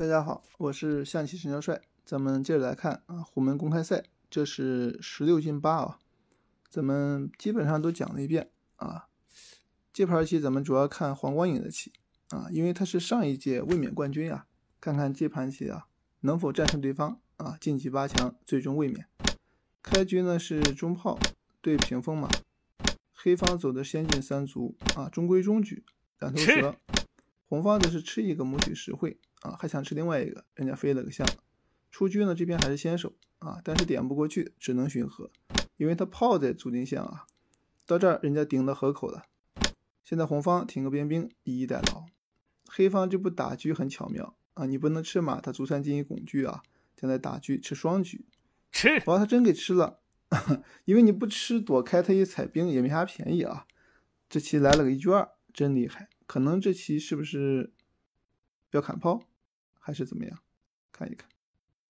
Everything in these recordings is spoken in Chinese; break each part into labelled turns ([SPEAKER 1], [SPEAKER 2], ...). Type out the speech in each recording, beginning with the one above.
[SPEAKER 1] 大家好，我是象棋陈教帅。咱们接着来看啊，虎门公开赛，这是十六进八啊。咱们基本上都讲了一遍啊。这盘棋咱们主要看黄光颖的棋啊，因为他是上一届卫冕冠军啊。看看这盘棋啊，能否战胜对方啊，晋级八强，最终卫冕。开局呢是中炮对屏风马，黑方走的先进三卒啊，中规中矩，两头蛇。红方这是吃一个谋取实惠啊，还想吃另外一个，人家飞了个象，出车呢。这边还是先手啊，但是点不过去，只能巡河，因为他炮在卒金线啊。到这儿人家顶到河口了，现在红方停个边兵以逸待劳，黑方这步打车很巧妙啊，你不能吃马，他卒三进一拱车啊，将来打车吃双车。吃，我要他真给吃了，因为你不吃躲开他一踩兵也没啥便宜啊。这棋来了个一驹二，真厉害。可能这棋是不是要砍炮，还是怎么样？看一看，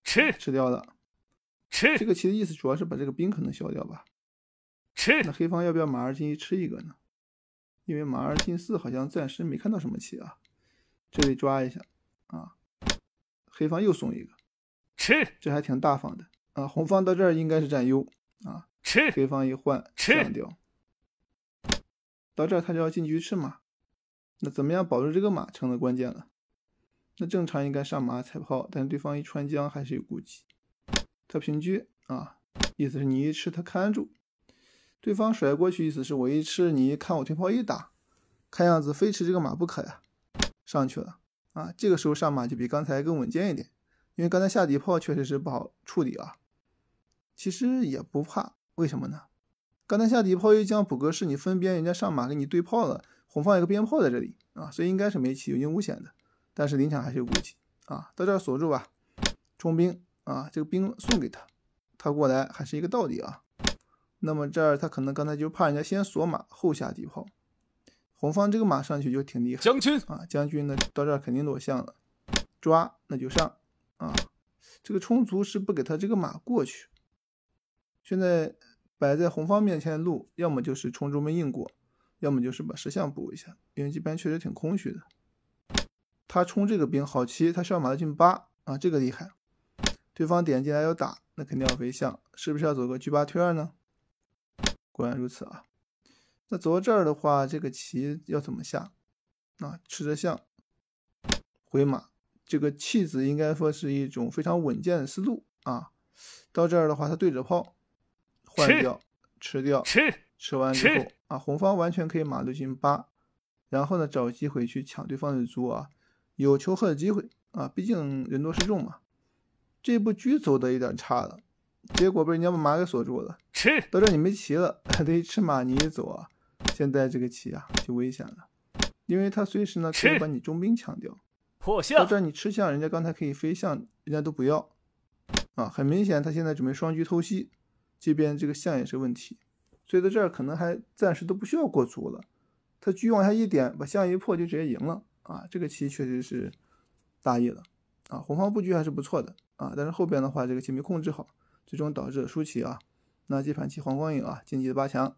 [SPEAKER 1] 吃吃掉了，吃这个棋的意思主要是把这个兵可能消掉吧。吃，那黑方要不要马二进一吃一个呢？因为马二进四好像暂时没看到什么棋啊。这里抓一下啊，黑方又送一个，吃，这还挺大方的啊。红方到这儿应该是占优啊，吃，黑方一换，吃掉。到这儿他就要进车吃马。那怎么样保住这个马成了关键了。那正常应该上马踩炮，但是对方一穿将还是有顾忌。他平车啊，意思是你一吃他看住。对方甩过去，意思是我一吃你一看我推炮一打，看样子非吃这个马不可呀。上去了啊，这个时候上马就比刚才更稳健一点，因为刚才下底炮确实是不好处理啊。其实也不怕，为什么呢？刚才下底炮一将补个士，你分边，人家上马给你对炮了。红方一个鞭炮在这里啊，所以应该是没起，有惊无险的。但是临场还是有顾气啊！到这儿锁住吧，冲兵啊！这个兵送给他，他过来还是一个道理啊。那么这儿他可能刚才就怕人家先锁马后下底炮，红方这个马上去就挺厉害，将军啊！将军呢到这儿肯定落象了，抓那就上啊！这个冲卒是不给他这个马过去。现在摆在红方面前的路，要么就是冲卒没应过。要么就是把石象补一下，因为这边确实挺空虚的。他冲这个兵好棋，他上马进八啊，这个厉害。对方点进来要打，那肯定要回象，是不是要走个车八退二呢？果然如此啊。那走到这儿的话，这个棋要怎么下？啊，吃着象，回马。这个弃子应该说是一种非常稳健的思路啊。到这儿的话，他对着炮，换掉，吃掉，吃。吃完之后啊，红方完全可以马六进八，然后呢找机会去抢对方的卒啊，有求和的机会啊，毕竟人多势众嘛。这步车走的有点差了，结果被人家把马给锁住了。吃到这你没棋了，还 得吃马，你走啊。现在这个棋啊就危险了，因为他随时呢可以把你中兵抢掉。破象！到这你吃象，人家刚才可以飞象，人家都不要。啊，很明显他现在准备双车偷袭，这边这个象也是问题。所以在这儿可能还暂时都不需要过卒了，他车往下一点，把象一破就直接赢了啊！这个棋确实是大意了啊！红方布局还是不错的啊，但是后边的话这个棋没控制好，最终导致输棋啊。那这盘棋黄光影啊晋级了八强。